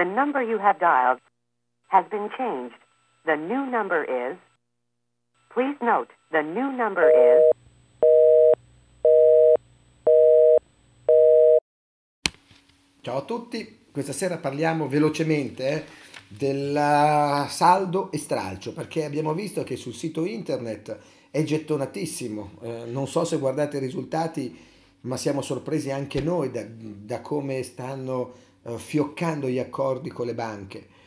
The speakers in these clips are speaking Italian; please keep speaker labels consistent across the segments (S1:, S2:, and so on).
S1: The number you have dialed has been changed. The new number is... Please note, the new number is... Ciao a tutti, questa sera parliamo velocemente eh, del eh, saldo e stralcio perché abbiamo visto che sul sito internet è gettonatissimo, eh, non so se guardate i risultati ma siamo sorpresi anche noi da, da come stanno eh, fioccando gli accordi con le banche.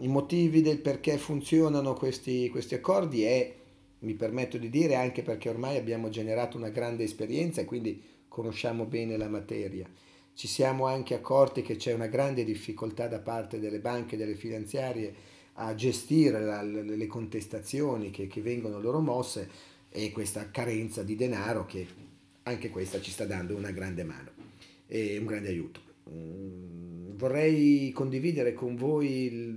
S1: I motivi del perché funzionano questi, questi accordi è, mi permetto di dire, anche perché ormai abbiamo generato una grande esperienza e quindi conosciamo bene la materia. Ci siamo anche accorti che c'è una grande difficoltà da parte delle banche delle finanziarie a gestire la, le contestazioni che, che vengono loro mosse e questa carenza di denaro che anche questa ci sta dando una grande mano e un grande aiuto. Mm, vorrei condividere con voi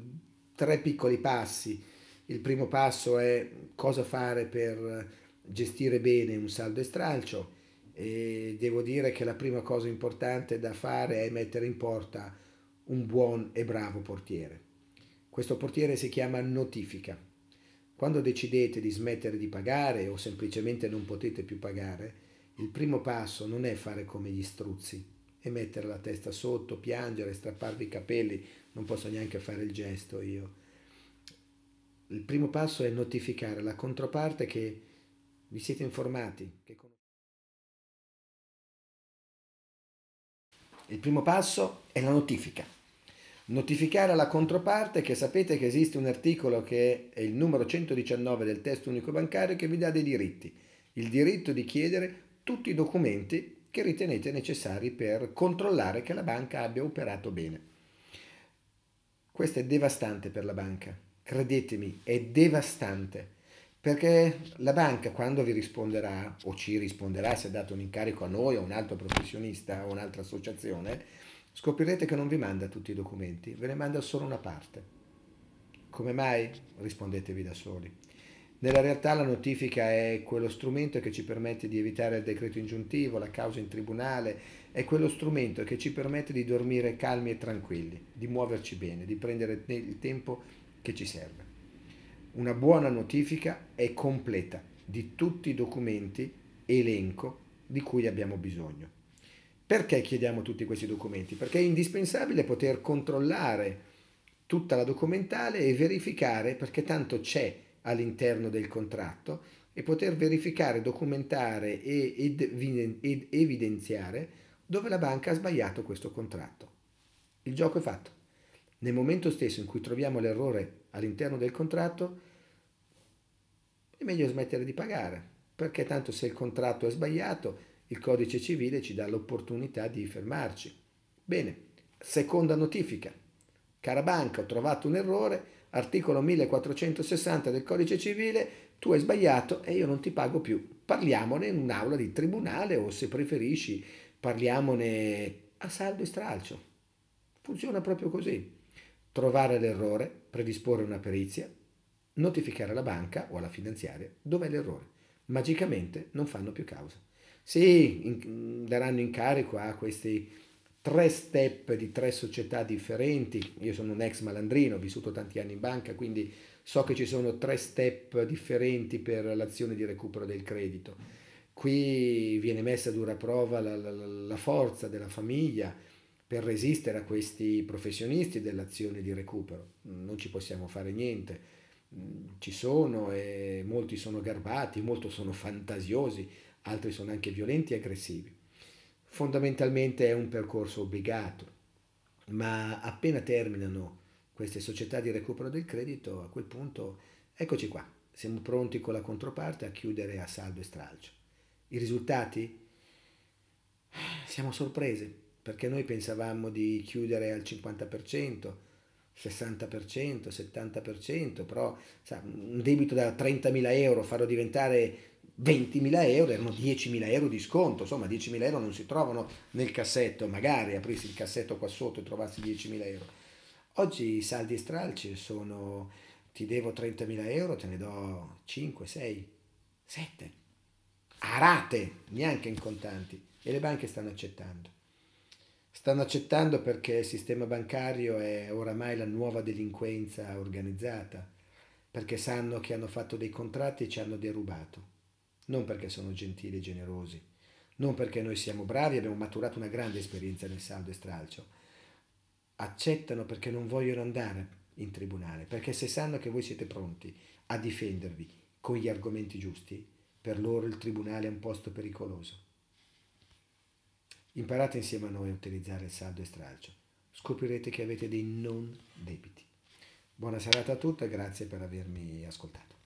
S1: tre piccoli passi. Il primo passo è cosa fare per gestire bene un saldo e stralcio e devo dire che la prima cosa importante da fare è mettere in porta un buon e bravo portiere. Questo portiere si chiama notifica. Quando decidete di smettere di pagare o semplicemente non potete più pagare, il primo passo non è fare come gli struzzi, e mettere la testa sotto, piangere, strapparvi i capelli, non posso neanche fare il gesto io. Il primo passo è notificare la controparte che vi siete informati. Il primo passo è la notifica. Notificare alla controparte che sapete che esiste un articolo che è il numero 119 del testo unico bancario che vi dà dei diritti. Il diritto di chiedere tutti i documenti che ritenete necessari per controllare che la banca abbia operato bene. Questo è devastante per la banca, credetemi, è devastante, perché la banca quando vi risponderà o ci risponderà se ha dato un incarico a noi o a un altro professionista o un'altra associazione, scoprirete che non vi manda tutti i documenti, ve ne manda solo una parte. Come mai? Rispondetevi da soli. Nella realtà la notifica è quello strumento che ci permette di evitare il decreto ingiuntivo, la causa in tribunale, è quello strumento che ci permette di dormire calmi e tranquilli, di muoverci bene, di prendere il tempo che ci serve. Una buona notifica è completa di tutti i documenti, elenco, di cui abbiamo bisogno. Perché chiediamo tutti questi documenti? Perché è indispensabile poter controllare tutta la documentale e verificare perché tanto c'è all'interno del contratto e poter verificare, documentare ed evidenziare dove la banca ha sbagliato questo contratto. Il gioco è fatto. Nel momento stesso in cui troviamo l'errore all'interno del contratto, è meglio smettere di pagare, perché tanto se il contratto è sbagliato, il codice civile ci dà l'opportunità di fermarci. Bene, seconda notifica. Cara banca, ho trovato un errore, articolo 1460 del codice civile, tu hai sbagliato e io non ti pago più. Parliamone in un'aula di tribunale o se preferisci parliamone a saldo e stralcio. Funziona proprio così. Trovare l'errore, predisporre una perizia, notificare alla banca o alla finanziaria dov'è l'errore. Magicamente non fanno più causa. Sì, in, mm, daranno incarico a questi tre step di tre società differenti. Io sono un ex malandrino, ho vissuto tanti anni in banca, quindi so che ci sono tre step differenti per l'azione di recupero del credito. Qui viene messa a dura prova la, la, la forza della famiglia per resistere a questi professionisti dell'azione di recupero. Non ci possiamo fare niente. Ci sono e molti sono garbati, molti sono fantasiosi, altri sono anche violenti e aggressivi Fondamentalmente è un percorso obbligato, ma appena terminano queste società di recupero del credito, a quel punto eccoci qua, siamo pronti con la controparte a chiudere a saldo e stralcio. I risultati? Siamo sorprese, perché noi pensavamo di chiudere al 50%, 60%, 70%, però sa, un debito da 30.000 euro farlo diventare 20.000 euro, erano 10.000 euro di sconto, insomma 10.000 euro non si trovano nel cassetto, magari aprissi il cassetto qua sotto e trovassi 10.000 euro. Oggi i saldi stralci sono ti devo 30.000 euro, te ne do 5, 6, 7, a rate, neanche in contanti. E le banche stanno accettando. Stanno accettando perché il sistema bancario è oramai la nuova delinquenza organizzata, perché sanno che hanno fatto dei contratti e ci hanno derubato non perché sono gentili e generosi, non perché noi siamo bravi e abbiamo maturato una grande esperienza nel saldo e stralcio. Accettano perché non vogliono andare in tribunale, perché se sanno che voi siete pronti a difendervi con gli argomenti giusti, per loro il tribunale è un posto pericoloso. Imparate insieme a noi a utilizzare il saldo e stralcio. Scoprirete che avete dei non debiti. Buona serata a tutti e grazie per avermi ascoltato.